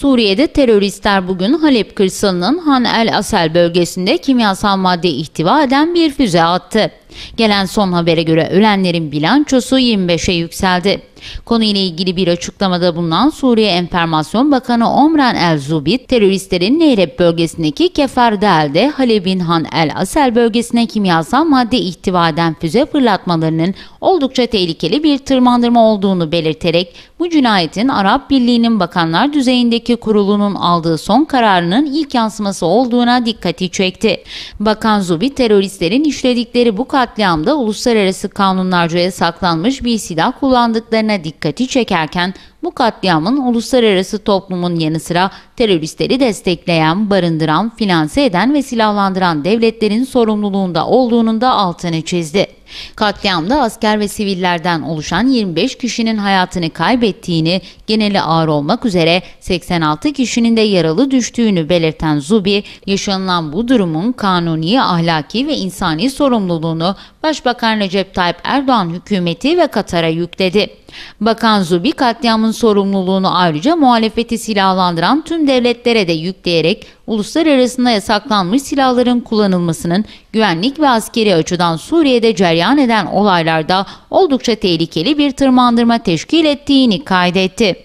Suriye'de teröristler bugün Halep kırsalının Han el Asel bölgesinde kimyasal madde ihtiva eden bir füze attı. Gelen son habere göre ölenlerin bilançosu 25'e yükseldi. Konuyla ilgili bir açıklamada bulunan Suriye Enformasyon Bakanı Omran El Zubit, teröristlerin Neyreb bölgesindeki Kefardel'de Halebin Han El Asel bölgesine kimyasal madde ihtiva eden füze fırlatmalarının oldukça tehlikeli bir tırmandırma olduğunu belirterek bu cinayetin Arap Birliği'nin bakanlar düzeyindeki kurulunun aldığı son kararının ilk yansıması olduğuna dikkati çekti. Bakan Zubit teröristlerin işledikleri bu katliamda uluslararası kanunlarca yasaklanmış bir silah kullandıklarını dikkati çekerken bu katliamın uluslararası toplumun yanı sıra teröristleri destekleyen, barındıran, finanse eden ve silahlandıran devletlerin sorumluluğunda olduğunun da altını çizdi. Katliamda asker ve sivillerden oluşan 25 kişinin hayatını kaybettiğini, geneli ağır olmak üzere 86 kişinin de yaralı düştüğünü belirten Zubi, yaşanılan bu durumun kanuni, ahlaki ve insani sorumluluğunu Başbakan Recep Tayyip Erdoğan hükümeti ve Katar'a yükledi. Bakan Zubi katliamın bunun sorumluluğunu ayrıca muhalefeti silahlandıran tüm devletlere de yükleyerek uluslararasında yasaklanmış silahların kullanılmasının güvenlik ve askeri açıdan Suriye'de ceryan eden olaylarda oldukça tehlikeli bir tırmandırma teşkil ettiğini kaydetti.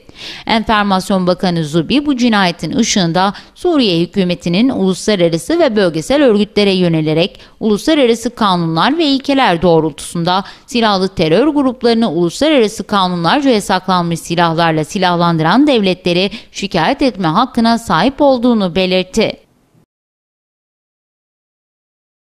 Enformasyon Bakanı Zubi bu cinayetin ışığında Suriye hükümetinin uluslararası ve bölgesel örgütlere yönelerek uluslararası kanunlar ve ilkeler doğrultusunda silahlı terör gruplarını uluslararası kanunlarca yasaklanmış silahlarla silahlandıran devletleri şikayet etme hakkına sahip olduğunu belirtti.